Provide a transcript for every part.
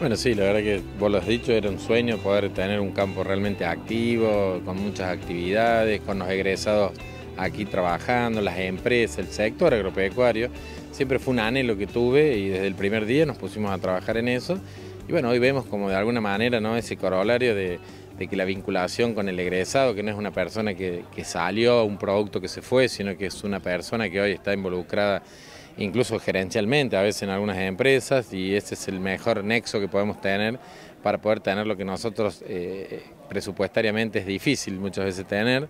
Bueno, sí, la verdad que vos lo has dicho, era un sueño poder tener un campo realmente activo, con muchas actividades, con los egresados aquí trabajando, las empresas, el sector agropecuario. Siempre fue un anhelo que tuve y desde el primer día nos pusimos a trabajar en eso. Y bueno, hoy vemos como de alguna manera ¿no? ese corolario de, que la vinculación con el egresado, que no es una persona que, salió un producto que se fue, sino que es una persona que hoy está involucrada incluso gerencialmente, a veces en algunas empresas, y ese es el mejor nexo que podemos tener para poder tener lo que nosotros eh, presupuestariamente es difícil muchas veces tener.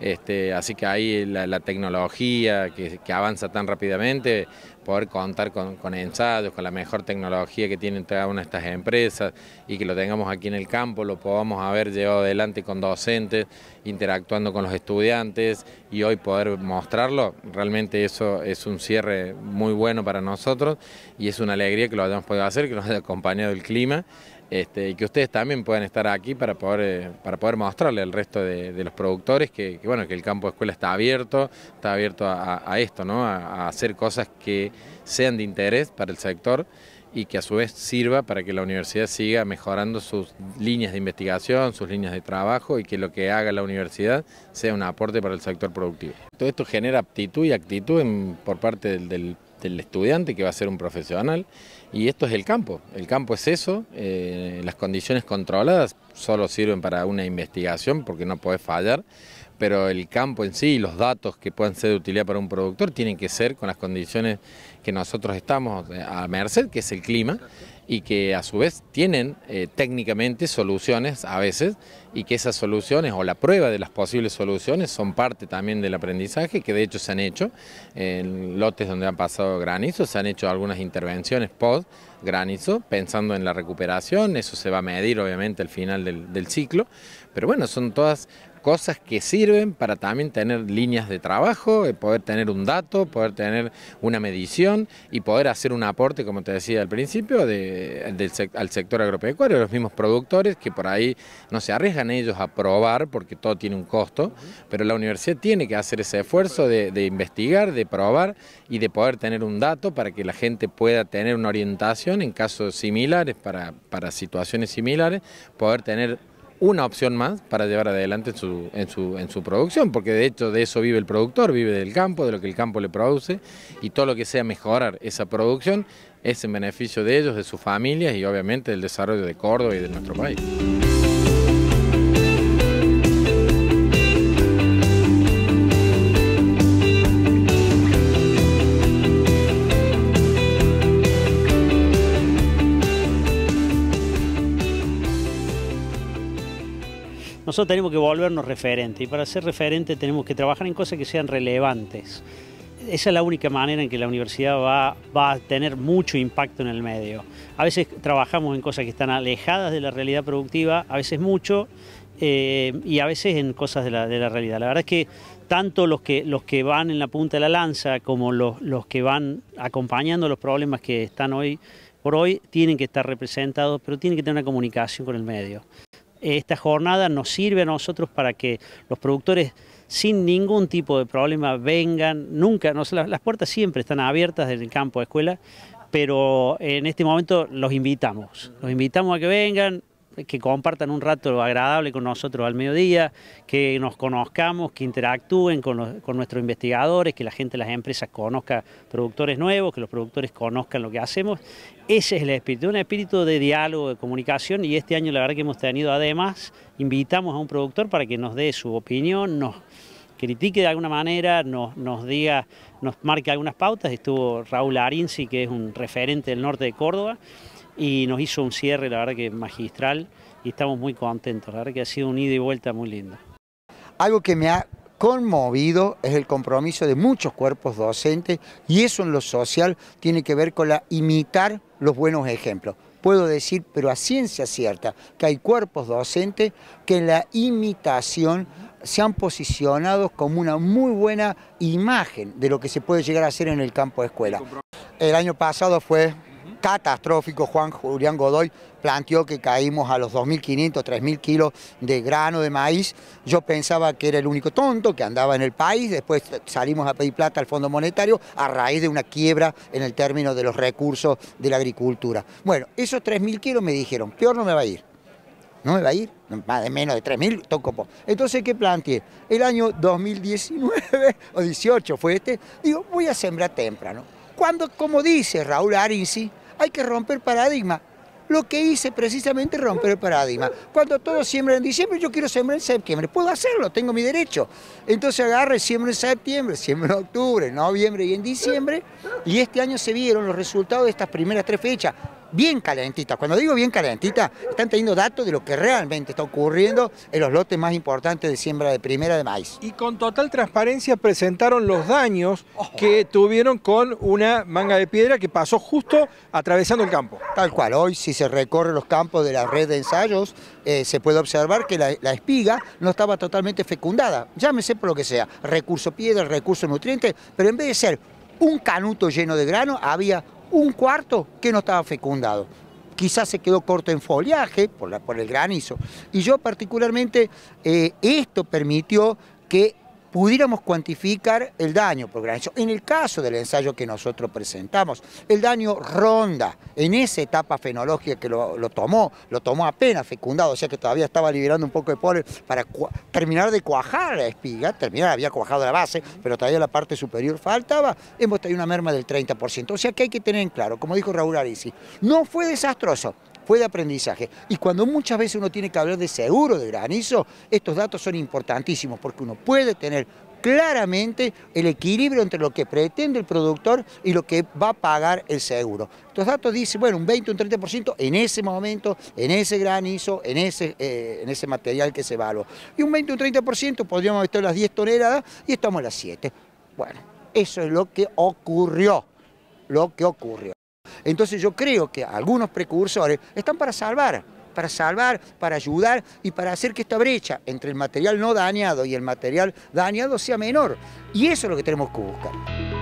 Este, así que ahí la, tecnología que, avanza tan rápidamente, poder contar con, ensayos, con la mejor tecnología que tienen cada una de estas empresas y que lo tengamos aquí en el campo, lo podamos haber llevado adelante con docentes, interactuando con los estudiantes y hoy poder mostrarlo, realmente eso es un cierre muy bueno para nosotros y es una alegría que lo hayamos podido hacer, que nos haya acompañado el clima este, y que ustedes también puedan estar aquí para poder, eh, para poder mostrarle al resto de, los productores que, bueno, que el campo de escuela está abierto, está abierto a, esto, A, hacer cosas que sean de interés para el sector y que a su vez sirva para que la universidad siga mejorando sus líneas de investigación, sus líneas de trabajo y que lo que haga la universidad sea un aporte para el sector productivo. Todo esto genera aptitud y actitud por parte del este, el estudiante que va a ser un profesional. Y esto es el campo, el campo es eso, eh, las condiciones controladas solo sirven para una investigación porque no podés fallar, pero el campo en sí, y los datos que puedan ser de utilidad para un productor, tienen que ser con las condiciones que nosotros estamos eh, a merced, que es el clima, y que a su vez tienen eh, técnicamente soluciones a veces, y que esas soluciones o la prueba de las posibles soluciones son parte también del aprendizaje, que de hecho se han hecho en lotes donde han pasado granizo, se han hecho algunas intervenciones post granizo, pensando en la recuperación, eso se va a medir obviamente al final del ciclo, pero bueno, son todas cosas que sirven para también tener líneas de trabajo, eh, poder tener un dato, poder tener una medición y poder hacer un aporte, como te decía al principio, al sector agropecuario, los mismos productores que por ahí no se arriesgan ellos a probar porque todo tiene un costo, pero la universidad tiene que hacer ese esfuerzo de, investigar, de probar y de poder tener un dato para que la gente pueda tener una orientación en casos similares, para situaciones similares, poder tener una opción más para llevar adelante en su, producción, porque de hecho de eso vive el productor, vive del campo, de lo que el campo le produce, y todo lo que sea mejorar esa producción es en beneficio de ellos, de sus familias y obviamente del desarrollo de Córdoba y de nuestro país. Nosotros tenemos que volvernos referentes y para ser referente tenemos que trabajar en cosas que sean relevantes. Esa es la única manera en que la universidad va, a tener mucho impacto en el medio. A veces trabajamos en cosas que están alejadas de la realidad productiva, a veces mucho, eh, y a veces en cosas de la, realidad. La verdad es que tanto los que, los que van en la punta de la lanza como los, los que van acompañando los problemas que están hoy por hoy tienen que estar representados, pero tienen que tener una comunicación con el medio esta jornada nos sirve a nosotros para que los productores sin ningún tipo de problema vengan, nunca, las, puertas siempre están abiertas del campo de escuela, pero en este momento los invitamos, los invitamos a que vengan, que compartan un rato agradable con nosotros al mediodía, que nos conozcamos, que interactúen con, nuestros investigadores, que la gente de las empresas conozca productores nuevos, que los productores conozcan lo que hacemos. Ese es el espíritu, un espíritu de diálogo, de comunicación y este año la verdad que hemos tenido además, invitamos a un productor para que nos dé su opinión, nos critique de alguna manera, nos, nos diga, nos marque algunas pautas. Estuvo Raúl Arinzi, que es un referente del norte de Córdoba y nos hizo un cierre, la verdad que magistral, y estamos muy contentos, la verdad que ha sido un ida y vuelta muy lindo. Algo que me ha conmovido es el compromiso de muchos cuerpos docentes y eso en lo social tiene que ver con la imitar los buenos ejemplos. Puedo decir, pero a ciencia cierta, que hay cuerpos docentes que en la imitación se han posicionado como una muy buena imagen de lo que se puede llegar a hacer en el campo de escuela. El año pasado fue catastrófico, Juan Julián Godoy planteó que caímos a los 2.500, 3.000 kilos de grano de maíz. Yo pensaba que era el único tonto que andaba en el país, después salimos a pedir plata al Fondo Monetario a raíz de una quiebra en el término de los recursos de la agricultura. Bueno, esos 3.000 kilos me dijeron, peor no me va a ir. No me va a ir, más de menos de 3.000, toco Entonces, ¿qué planteé? El año 2019 o 18 fue este, digo, voy a sembrar temprano. Cuando, como dice Raúl Arici hay que romper paradigma. Lo que hice precisamente romper el paradigma. Cuando todo siembra en diciembre, yo quiero sembrar en septiembre. Puedo hacerlo, tengo mi derecho. Entonces agarre, siembra en septiembre, siembra en octubre, noviembre y en diciembre. Y este año se vieron los resultados de estas primeras tres fechas bien calentita. Cuando digo bien calentita, están teniendo datos de lo que realmente está ocurriendo en los lotes más importantes de siembra de primera de maíz. Y con total transparencia presentaron los daños que tuvieron con una manga de piedra que pasó justo atravesando el campo. Tal cual, hoy si se recorre los campos de la red de ensayos, eh, se puede observar que la, la, espiga no estaba totalmente fecundada, llámese por lo que sea, recurso piedra, recurso nutriente, pero en vez de ser un canuto lleno de grano, había un cuarto que no estaba fecundado. Quizás se quedó corto en follaje por, el granizo. Y yo particularmente, eh, esto permitió que pudiéramos cuantificar el daño porque En el caso del ensayo que nosotros presentamos, el daño ronda en esa etapa fenológica que lo, tomó, lo tomó apenas fecundado, o sea que todavía estaba liberando un poco de polen para terminar de cuajar la espiga, terminar, había cuajado la base, pero todavía la parte superior faltaba, hemos tenido una merma del 30%. O sea que hay que tener en claro, como dijo Raúl Arisi, no fue desastroso, fue de aprendizaje. Y cuando muchas veces uno tiene que hablar de seguro de granizo, estos datos son importantísimos porque uno puede tener claramente el equilibrio entre lo que pretende el productor y lo que va a pagar el seguro. Estos datos dicen, bueno, un 20, un 30% en ese momento, en ese granizo, en ese, eh, en ese material que se evaluó. Y un 20, un 30% podríamos estar las 10 toneladas y estamos a las 7. Bueno, eso es lo que ocurrió, lo que ocurrió. Entonces yo creo que algunos precursores están para salvar, para salvar, para ayudar y para hacer que esta brecha entre el material no dañado y el material dañado sea menor. Y eso es lo que tenemos que buscar.